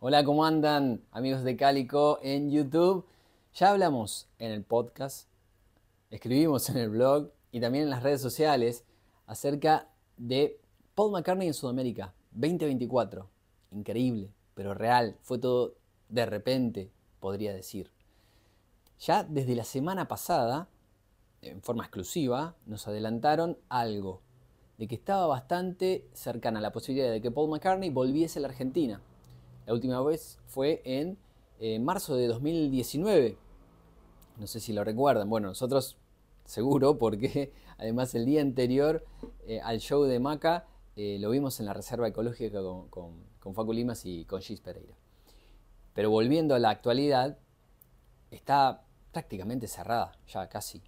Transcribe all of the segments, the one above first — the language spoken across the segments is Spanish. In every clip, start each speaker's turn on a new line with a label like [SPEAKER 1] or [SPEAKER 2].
[SPEAKER 1] Hola, ¿cómo andan amigos de Cálico en YouTube? Ya hablamos en el podcast, escribimos en el blog y también en las redes sociales acerca de Paul McCartney en Sudamérica 2024. Increíble, pero real, fue todo de repente, podría decir. Ya desde la semana pasada, en forma exclusiva, nos adelantaron algo de que estaba bastante cercana la posibilidad de que Paul McCartney volviese a la Argentina la última vez fue en eh, marzo de 2019. No sé si lo recuerdan. Bueno, nosotros seguro porque además el día anterior eh, al show de Maca eh, lo vimos en la Reserva Ecológica con, con, Facu Limas y con Gis Pereira. Pero volviendo a la actualidad, está prácticamente cerrada ya casi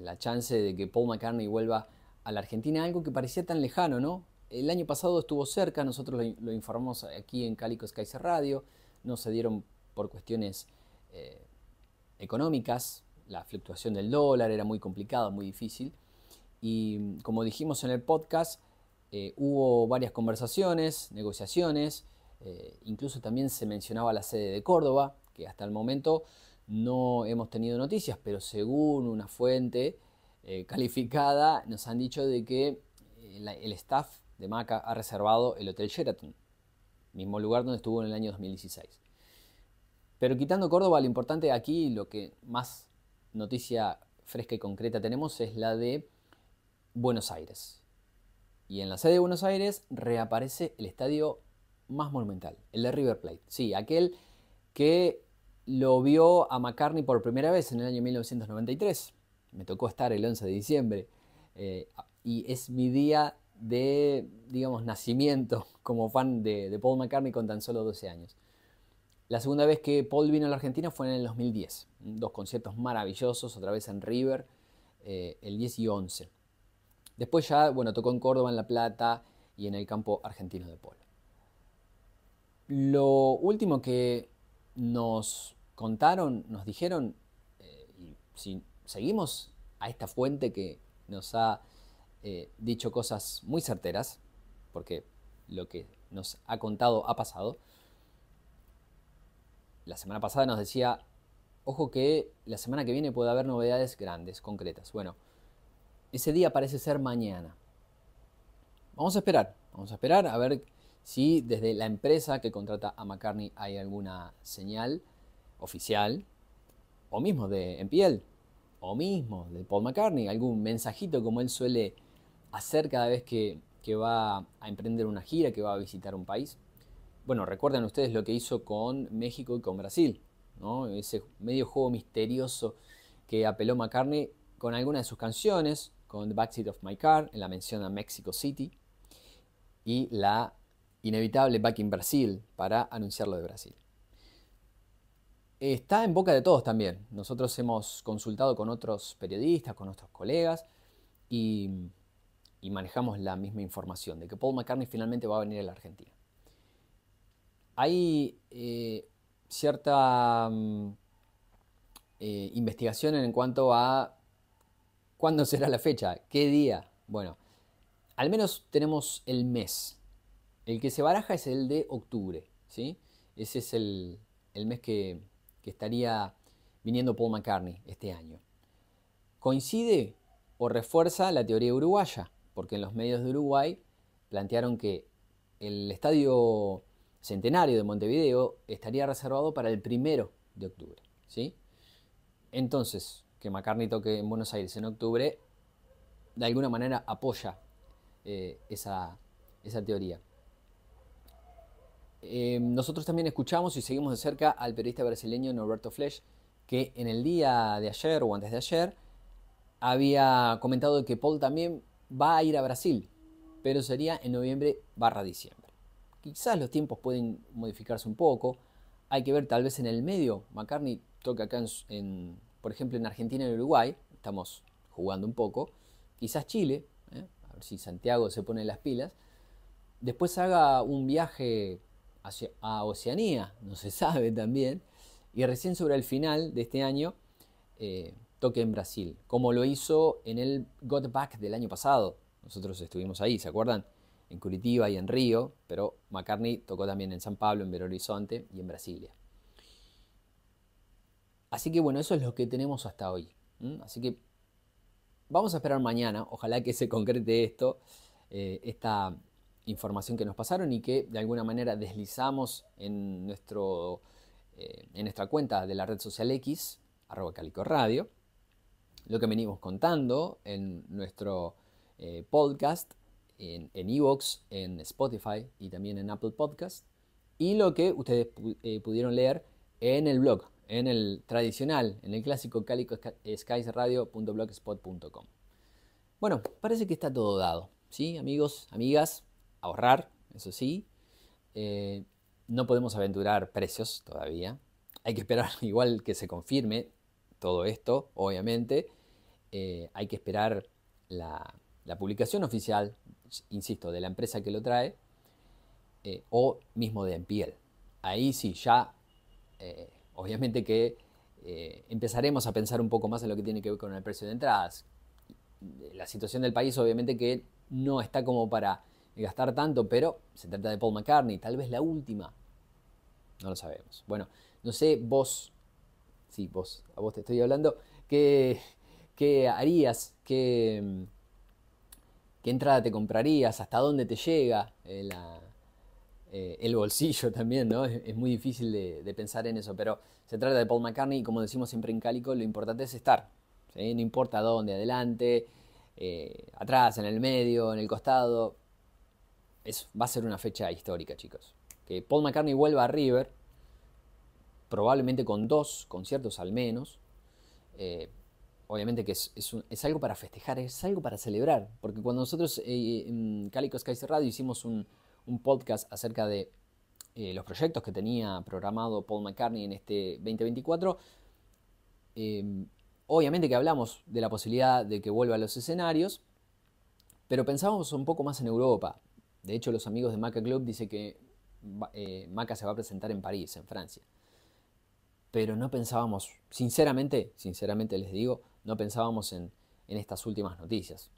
[SPEAKER 1] la chance de que Paul McCartney vuelva a la Argentina, algo que parecía tan lejano, ¿no? el año pasado estuvo cerca, nosotros lo, informamos aquí en Calico Skyce Radio, no se dieron por cuestiones eh, económicas, la fluctuación del dólar era muy complicada, muy difícil, y como dijimos en el podcast, eh, hubo varias conversaciones, negociaciones, eh, incluso también se mencionaba la sede de Córdoba, que hasta el momento no hemos tenido noticias, pero según una fuente calificada nos han dicho de que el staff de Maca ha reservado el Hotel Sheraton, mismo lugar donde estuvo en el año 2016. Pero quitando Córdoba, lo importante aquí, lo que más noticia fresca y concreta tenemos es la de Buenos Aires. Y en la sede de Buenos Aires reaparece el estadio más monumental, el de River Plate. Sí, aquel que lo vio a McCartney por primera vez en el año 1993. Me tocó estar el 11 de diciembre eh, y es mi día de, digamos, nacimiento como fan de, Paul McCartney con tan solo 12 años. La segunda vez que Paul vino a la Argentina fue en el 2010. Dos conciertos maravillosos, otra vez en River, eh, el 10 y 11. Después ya, bueno, tocó en Córdoba, en La Plata y en el campo argentino de Paul. Lo último que nos contaron, nos dijeron, eh, y si seguimos a esta fuente que nos ha eh, dicho cosas muy certeras, porque lo que nos ha contado ha pasado. La semana pasada nos decía, ojo que la semana que viene puede haber novedades grandes, concretas. Bueno, ese día parece ser mañana. Vamos a esperar, vamos a esperar a ver si desde la empresa que contrata a McCartney hay alguna señal oficial, o mismo de en o mismo de Paul McCartney, algún mensajito como él suele hacer cada vez que, va a emprender una gira, que va a visitar un país. Bueno, recuerdan ustedes lo que hizo con México y con Brasil, ese medio juego misterioso que apeló McCartney con alguna de sus canciones, con The Backseat of My Car, en la mención a Mexico City, y la inevitable Back in Brazil, para anunciarlo de Brasil. Está en boca de todos también. Nosotros hemos consultado con otros periodistas, con otros colegas, y y manejamos la misma información de que Paul McCartney finalmente va a venir a la Argentina. Hay eh, cierta mm, eh, investigación en cuanto a cuándo será la fecha, qué día. Bueno, al menos tenemos el mes. El que se baraja es el de octubre, ¿sí? Ese es el, mes que, que estaría viniendo Paul McCartney este año. Coincide o refuerza la teoría uruguaya porque en los medios de Uruguay plantearon que el estadio centenario de Montevideo estaría reservado para el primero de octubre. ¿sí? Entonces, que McCartney toque en Buenos Aires en octubre, de alguna manera apoya eh, esa, teoría. Eh, nosotros también escuchamos y seguimos de cerca al periodista brasileño Norberto Flesch, que en el día de ayer o antes de ayer había comentado que Paul también va a ir a Brasil, pero sería en noviembre barra diciembre. Quizás los tiempos pueden modificarse un poco, hay que ver tal vez en el medio, McCartney toca acá en, por ejemplo en Argentina y Uruguay, estamos jugando un poco, quizás Chile, ¿eh? a ver si Santiago se pone las pilas, después haga un viaje hacia, a Oceanía, no se sabe también, y recién sobre el final de este año, eh, que en Brasil, como lo hizo en el Got Back del año pasado. Nosotros estuvimos ahí, ¿se acuerdan? En Curitiba y en Río, pero McCartney tocó también en San Pablo, en Belo Horizonte y en Brasilia. Así que bueno, eso es lo que tenemos hasta hoy. Así que vamos a esperar mañana, ojalá que se concrete esto, eh, esta información que nos pasaron y que de alguna manera deslizamos en, nuestro, eh, en nuestra cuenta de la red social X, arroba calico radio, lo que venimos contando en nuestro eh, podcast, en Evox, en, en, Spotify y también en Apple Podcast, y lo que ustedes eh, pudieron leer en el blog, en el tradicional, en el clásico calico eh, Bueno, parece que está todo dado, ¿sí? Amigos, amigas, ahorrar, eso sí. no podemos aventurar precios todavía. Hay que esperar igual que se confirme todo esto, obviamente, eh, hay que esperar la, publicación oficial, insisto, de la empresa que lo trae eh, o mismo de Empiel. Ahí sí, ya eh, obviamente que empezaremos a pensar un poco más en lo que tiene que ver con el precio de entradas. La situación del país obviamente que no está como para gastar tanto, pero se trata de Paul McCartney, tal vez la última. No lo sabemos. Bueno, no sé vos, sí, vos, a vos te estoy hablando, que... ¿Qué harías? ¿Qué, qué entrada te comprarías? ¿Hasta dónde te llega eh, eh, el bolsillo también, Es, muy difícil de, pensar en eso, pero se trata de Paul McCartney y como decimos siempre en Cálico, lo importante es estar, no importa dónde, adelante, eh, atrás, en el medio, en el costado, es, va a ser una fecha histórica, chicos. Que Paul McCartney vuelva a River, probablemente con dos conciertos al menos, obviamente que es, algo para festejar, es algo para celebrar. Porque cuando nosotros eh, en Calico Sky Radio hicimos un, podcast acerca de eh, los proyectos que tenía programado Paul McCartney en este 2024, em, obviamente que hablamos de la posibilidad de que vuelva a los escenarios, pero pensábamos un poco más en Europa. De hecho, los amigos de Maca Club dicen que eh, Maca se va a presentar en París, en Francia. Pero no pensábamos, sinceramente, sinceramente les digo, no pensábamos en, estas últimas noticias.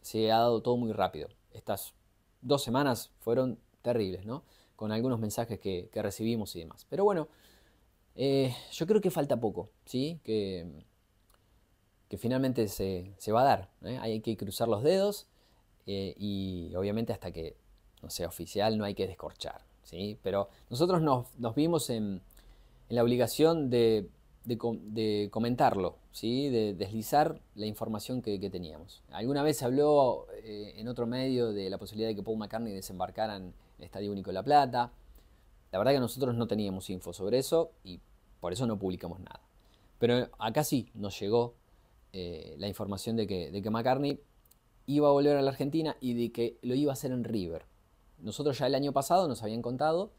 [SPEAKER 1] Se ha dado todo muy rápido. Estas dos semanas fueron terribles, ¿no? Con algunos mensajes que, recibimos y demás. Pero bueno, eh, yo creo que falta poco, ¿sí? Que, que finalmente se, va a dar. ¿eh? Hay que cruzar los dedos eh, y obviamente hasta que no sea oficial no hay que descorchar, ¿sí? Pero nosotros nos, vimos en la obligación de de, comentarlo, ¿sí? de deslizar la información que, teníamos. Alguna vez se habló eh, en otro medio de la posibilidad de que Paul McCartney desembarcara en el Estadio Único de La Plata. La verdad que nosotros no teníamos info sobre eso y por eso no publicamos nada. Pero acá sí nos llegó eh, la información de que, de McCartney iba a volver a la Argentina y de que lo iba a hacer en River. Nosotros ya el año pasado nos habían contado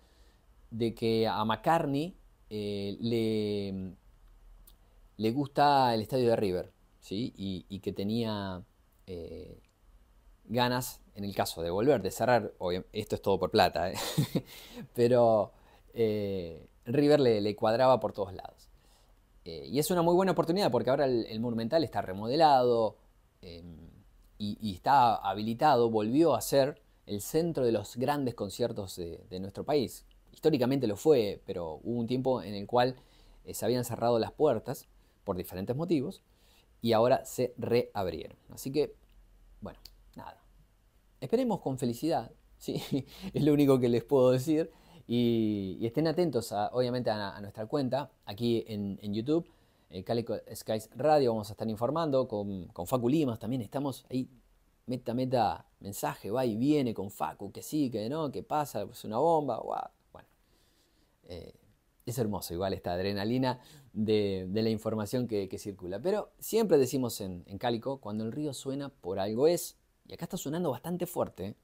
[SPEAKER 1] de que a McCartney eh, le le gusta el estadio de River, ¿sí? y, que tenía eh, ganas, en el caso de volver, de cerrar, esto es todo por plata, ¿eh? pero eh, River le, cuadraba por todos lados. y es una muy buena oportunidad porque ahora el, Monumental está remodelado y, está habilitado, volvió a ser el centro de los grandes conciertos de, de nuestro país. Históricamente lo fue, pero hubo un tiempo en el cual se habían cerrado las puertas por diferentes motivos y ahora se reabrieron. Así que, bueno, nada. Esperemos con felicidad, ¿sí? es lo único que les puedo decir. Y, estén atentos, a, obviamente, a, nuestra cuenta aquí en, YouTube, eh, Calico Skies Radio. Vamos a estar informando con, con Facu Limas también. Estamos ahí, meta, meta, mensaje, va y viene con Facu, que sí, que no, que pasa, es una bomba. Wow. Bueno. Eh, es hermoso igual esta adrenalina de, la información que, circula. Pero siempre decimos en, Cálico, cuando el río suena por algo es, y acá está sonando bastante fuerte, ¿eh?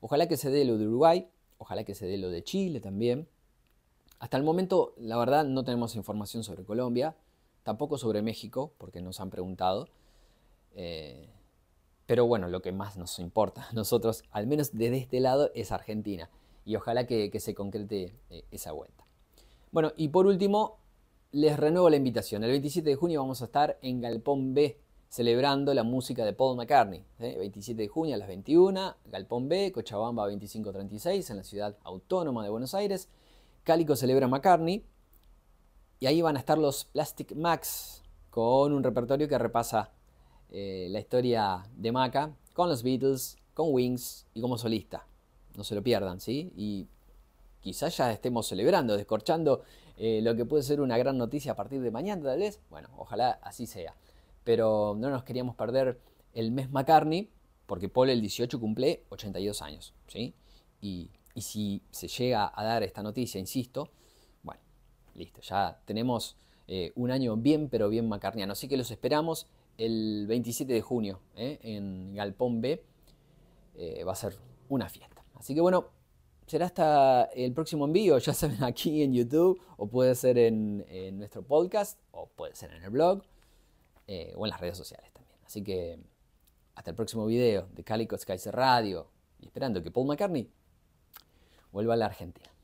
[SPEAKER 1] ojalá que se dé lo de Uruguay, ojalá que se dé lo de Chile también. Hasta el momento, la verdad, no tenemos información sobre Colombia, tampoco sobre México, porque nos han preguntado. Eh, pero bueno, lo que más nos importa a nosotros, al menos desde este lado, es Argentina. Y ojalá que, se concrete eh, esa vuelta. Bueno, y por último, les renuevo la invitación. El 27 de junio vamos a estar en Galpón B celebrando la música de Paul McCartney. 27 ¿eh? de junio a las 21, Galpón B, Cochabamba 2536, en la ciudad autónoma de Buenos Aires. Cálico celebra McCartney. Y ahí van a estar los Plastic Max con un repertorio que repasa eh, la historia de Maca con los Beatles, con Wings y como solista. No se lo pierdan, ¿sí? Y quizás ya estemos celebrando, descorchando eh, lo que puede ser una gran noticia a partir de mañana, tal vez. Bueno, ojalá así sea. Pero no nos queríamos perder el mes McCartney, porque Paul el 18 cumple 82 años, ¿sí? Y, si se llega a dar esta noticia, insisto, bueno, listo, ya tenemos eh, un año bien, pero bien macarniano. Así que los esperamos el 27 de junio ¿eh? en Galpón B. va a ser una fiesta. Así que bueno, será hasta el próximo envío, ya saben, aquí en YouTube, o puede ser en, nuestro podcast, o puede ser en el blog, eh, o en las redes sociales también. Así que hasta el próximo video de Calico Sky Radio, y esperando que Paul McCartney vuelva a la Argentina.